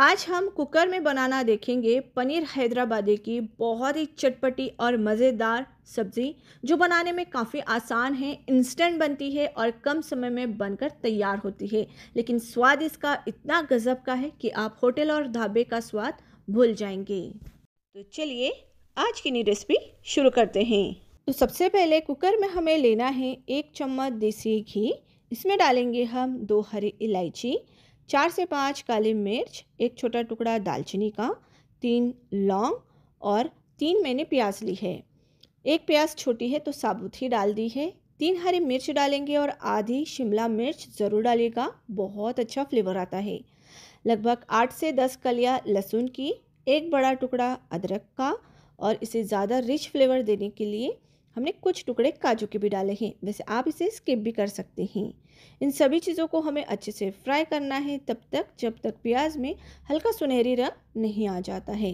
आज हम कुकर में बनाना देखेंगे पनीर हैदराबादी की बहुत ही चटपटी और मज़ेदार सब्ज़ी जो बनाने में काफ़ी आसान है इंस्टेंट बनती है और कम समय में बनकर तैयार होती है लेकिन स्वाद इसका इतना गज़ब का है कि आप होटल और ढाबे का स्वाद भूल जाएंगे तो चलिए आज की नई रेसिपी शुरू करते हैं तो सबसे पहले कुकर में हमें लेना है एक चम्मच देसी घी इसमें डालेंगे हम दो हरी इलायची चार से पाँच काली मिर्च एक छोटा टुकड़ा दालचीनी का तीन लौंग और तीन मैंने प्याज ली है एक प्याज छोटी है तो साबुत ही डाल दी है तीन हरी मिर्च डालेंगे और आधी शिमला मिर्च ज़रूर डालिएगा बहुत अच्छा फ्लेवर आता है लगभग आठ से दस कलिया लहसुन की एक बड़ा टुकड़ा अदरक का और इसे ज़्यादा रिच फ्लेवर देने के लिए हमने कुछ टुकड़े काजू के भी डाले हैं वैसे आप इसे स्किप भी कर सकते हैं इन सभी चीज़ों को हमें अच्छे से फ्राई करना है तब तक जब तक प्याज में हल्का सुनहरी रंग नहीं आ जाता है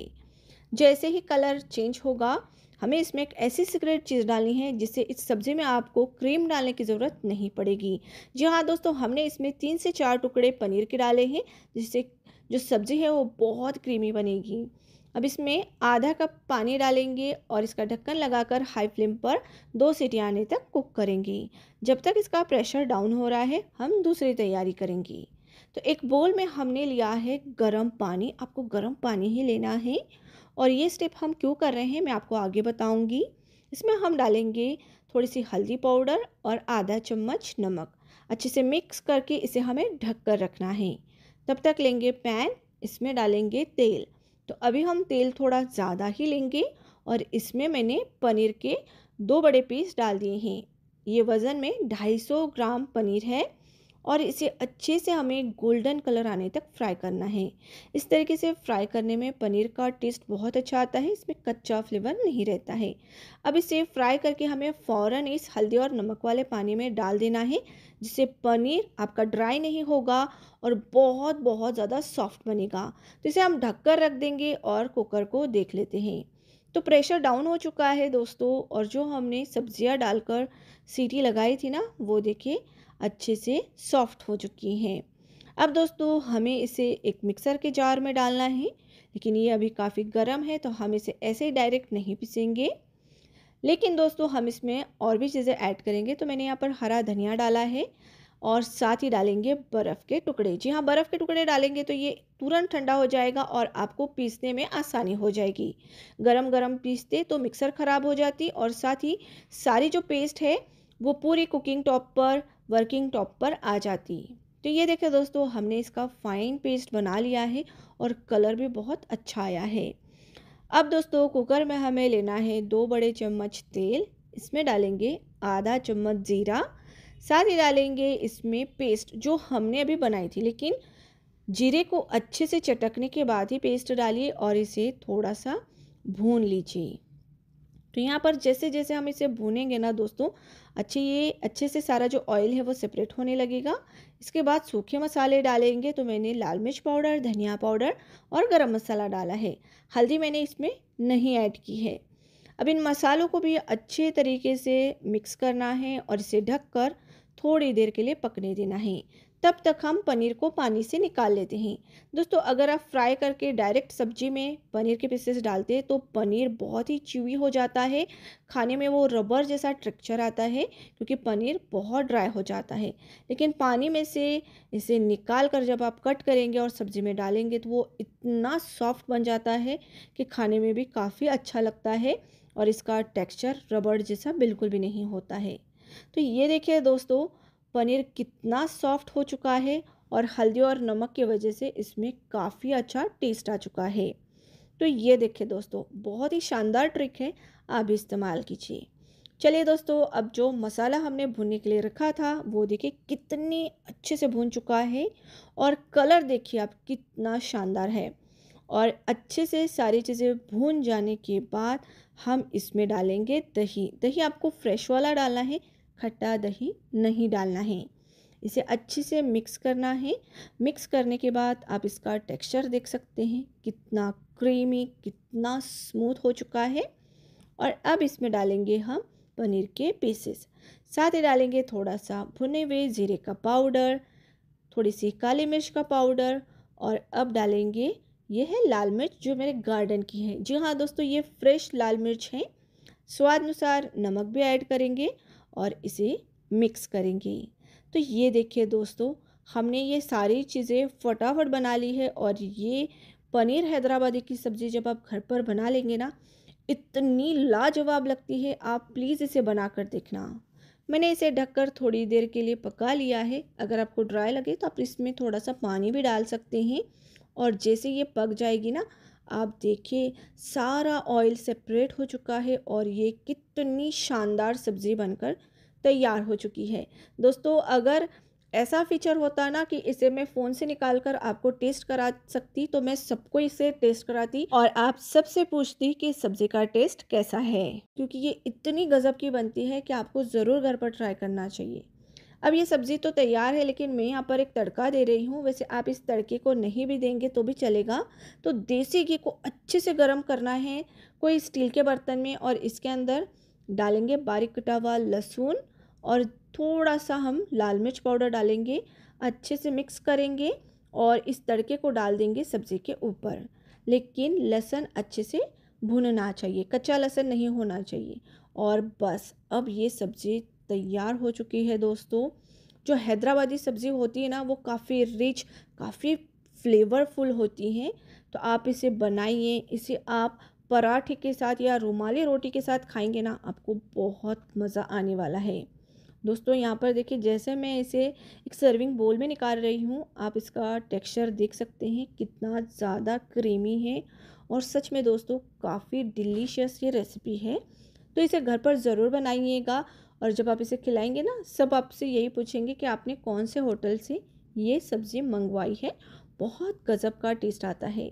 जैसे ही कलर चेंज होगा हमें इसमें एक ऐसी सीक्रेट चीज़ डालनी है जिससे इस सब्ज़ी में आपको क्रीम डालने की ज़रूरत नहीं पड़ेगी जी हाँ दोस्तों हमने इसमें तीन से चार टुकड़े पनीर के डाले हैं जिससे जो सब्ज़ी है वो बहुत क्रीमी बनेगी अब इसमें आधा कप पानी डालेंगे और इसका ढक्कन लगाकर हाई फ्लेम पर दो सीटी आने तक कुक करेंगे जब तक इसका प्रेशर डाउन हो रहा है हम दूसरी तैयारी करेंगे तो एक बोल में हमने लिया है गरम पानी आपको गरम पानी ही लेना है और ये स्टेप हम क्यों कर रहे हैं मैं आपको आगे बताऊंगी इसमें हम डालेंगे थोड़ी सी हल्दी पाउडर और आधा चम्मच नमक अच्छे से मिक्स करके इसे हमें ढक कर रखना है तब तक लेंगे पैन इसमें डालेंगे तेल तो अभी हम तेल थोड़ा ज़्यादा ही लेंगे और इसमें मैंने पनीर के दो बड़े पीस डाल दिए हैं ये वज़न में 250 ग्राम पनीर है और इसे अच्छे से हमें गोल्डन कलर आने तक फ्राई करना है इस तरीके से फ्राई करने में पनीर का टेस्ट बहुत अच्छा आता है इसमें कच्चा फ्लेवर नहीं रहता है अब इसे फ्राई करके हमें फ़ौरन इस हल्दी और नमक वाले पानी में डाल देना है जिससे पनीर आपका ड्राई नहीं होगा और बहुत बहुत ज़्यादा सॉफ्ट बनेगा तो इसे हम ढककर रख देंगे और कुकर को देख लेते हैं तो प्रेशर डाउन हो चुका है दोस्तों और जो हमने सब्जियां डालकर सीटी लगाई थी ना वो देखिए अच्छे से सॉफ्ट हो चुकी हैं अब दोस्तों हमें इसे एक मिक्सर के जार में डालना है लेकिन ये अभी काफ़ी गर्म है तो हम इसे ऐसे ही डायरेक्ट नहीं पीसेंगे लेकिन दोस्तों हम इसमें और भी चीज़ें ऐड करेंगे तो मैंने यहाँ पर हरा धनिया डाला है और साथ ही डालेंगे बर्फ़ के टुकड़े जी हाँ बर्फ़ के टुकड़े डालेंगे तो ये तुरंत ठंडा हो जाएगा और आपको पीसने में आसानी हो जाएगी गरम गरम पीसते तो मिक्सर ख़राब हो जाती और साथ ही सारी जो पेस्ट है वो पूरी कुकिंग टॉप पर वर्किंग टॉप पर आ जाती है तो ये देखिए दोस्तों हमने इसका फाइन पेस्ट बना लिया है और कलर भी बहुत अच्छा आया है अब दोस्तों कुकर में हमें लेना है दो बड़े चम्मच तेल इसमें डालेंगे आधा चम्मच ज़ीरा साथ ही डालेंगे इसमें पेस्ट जो हमने अभी बनाई थी लेकिन जीरे को अच्छे से चटकने के बाद ही पेस्ट डालिए और इसे थोड़ा सा भून लीजिए तो यहाँ पर जैसे जैसे हम इसे भूनेंगे ना दोस्तों अच्छे ये अच्छे से सारा जो ऑयल है वो सेपरेट होने लगेगा इसके बाद सूखे मसाले डालेंगे तो मैंने लाल मिर्च पाउडर धनिया पाउडर और गरम मसाला डाला है हल्दी मैंने इसमें नहीं ऐड की है अब इन मसालों को भी अच्छे तरीके से मिक्स करना है और इसे ढककर थोड़ी देर के लिए पकने देना है तब तक हम पनीर को पानी से निकाल लेते हैं दोस्तों अगर आप फ्राई करके डायरेक्ट सब्जी में पनीर के पीसेस डालते हैं तो पनीर बहुत ही चिवी हो जाता है खाने में वो रबर जैसा ट्रक्चर आता है क्योंकि पनीर बहुत ड्राई हो जाता है लेकिन पानी में से इसे निकाल कर जब आप कट करेंगे और सब्जी में डालेंगे तो वो इतना सॉफ्ट बन जाता है कि खाने में भी काफ़ी अच्छा लगता है और इसका टेक्स्चर रबड़ जैसा बिल्कुल भी नहीं होता है तो ये देखिए दोस्तों पनीर कितना सॉफ्ट हो चुका है और हल्दी और नमक की वजह से इसमें काफ़ी अच्छा टेस्ट आ चुका है तो ये देखिए दोस्तों बहुत ही शानदार ट्रिक है आप इस्तेमाल कीजिए चलिए दोस्तों अब जो मसाला हमने भुनने के लिए रखा था वो देखिए कितने अच्छे से भून चुका है और कलर देखिए आप कितना शानदार है और अच्छे से सारी चीज़ें भून जाने के बाद हम इसमें डालेंगे दही दही आपको फ्रेश वाला डालना है खट्टा दही नहीं डालना है इसे अच्छे से मिक्स करना है मिक्स करने के बाद आप इसका टेक्सचर देख सकते हैं कितना क्रीमी कितना स्मूथ हो चुका है और अब इसमें डालेंगे हम पनीर के पीसेस साथ ही डालेंगे थोड़ा सा भुने हुए जीरे का पाउडर थोड़ी सी काली मिर्च का पाउडर और अब डालेंगे ये है लाल मिर्च जो मेरे गार्डन की है जी हाँ दोस्तों ये फ्रेश लाल मिर्च है स्वाद अनुसार नमक भी ऐड करेंगे और इसे मिक्स करेंगे तो ये देखिए दोस्तों हमने ये सारी चीज़ें फटाफट बना ली है और ये पनीर हैदराबादी की सब्ज़ी जब आप घर पर बना लेंगे ना इतनी लाजवाब लगती है आप प्लीज़ इसे बना कर देखना मैंने इसे ढककर थोड़ी देर के लिए पका लिया है अगर आपको ड्राई लगे तो आप इसमें थोड़ा सा पानी भी डाल सकते हैं और जैसे ये पक जाएगी ना आप देखिए सारा ऑयल सेपरेट हो चुका है और ये कितनी शानदार सब्ज़ी बनकर तैयार हो चुकी है दोस्तों अगर ऐसा फीचर होता ना कि इसे मैं फ़ोन से निकाल कर आपको टेस्ट करा सकती तो मैं सबको इसे टेस्ट कराती और आप सबसे पूछती कि सब्ज़ी का टेस्ट कैसा है क्योंकि ये इतनी गज़ब की बनती है कि आपको ज़रूर घर पर ट्राई करना चाहिए अब ये सब्ज़ी तो तैयार है लेकिन मैं यहाँ पर एक तड़का दे रही हूँ वैसे आप इस तड़के को नहीं भी देंगे तो भी चलेगा तो देसी घी को अच्छे से गर्म करना है कोई स्टील के बर्तन में और इसके अंदर डालेंगे बारीक कटा हुआ लहसुन और थोड़ा सा हम लाल मिर्च पाउडर डालेंगे अच्छे से मिक्स करेंगे और इस तड़के को डाल देंगे सब्ज़ी के ऊपर लेकिन लहसुन अच्छे से भुनना चाहिए कच्चा लहसुन नहीं होना चाहिए और बस अब ये सब्ज़ी तैयार हो चुकी है दोस्तों जो हैदराबादी सब्ज़ी होती है ना वो काफ़ी रिच काफ़ी फ्लेवरफुल होती हैं तो आप इसे बनाइए इसे आप पराठे के साथ या रुमाली रोटी के साथ खाएंगे ना आपको बहुत मज़ा आने वाला है दोस्तों यहाँ पर देखिए जैसे मैं इसे एक सर्विंग बोल में निकाल रही हूँ आप इसका टेक्सचर देख सकते हैं कितना ज़्यादा क्रीमी है और सच में दोस्तों काफ़ी डिलीशियस ये रेसिपी है तो इसे घर पर ज़रूर बनाइएगा और जब आप इसे खिलाएंगे ना सब आपसे यही पूछेंगे कि आपने कौन से होटल से ये सब्ज़ी मंगवाई है बहुत गज़ब का टेस्ट आता है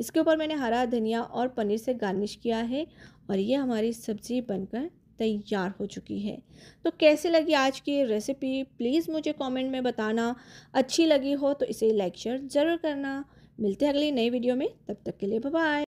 इसके ऊपर मैंने हरा धनिया और पनीर से गार्निश किया है और ये हमारी सब्ज़ी बनकर तैयार हो चुकी है तो कैसे लगी आज की रेसिपी प्लीज़ मुझे कमेंट में बताना अच्छी लगी हो तो इसे लाइक शेयर ज़रूर करना मिलते हैं अगली नई वीडियो में तब तक के लिए बाय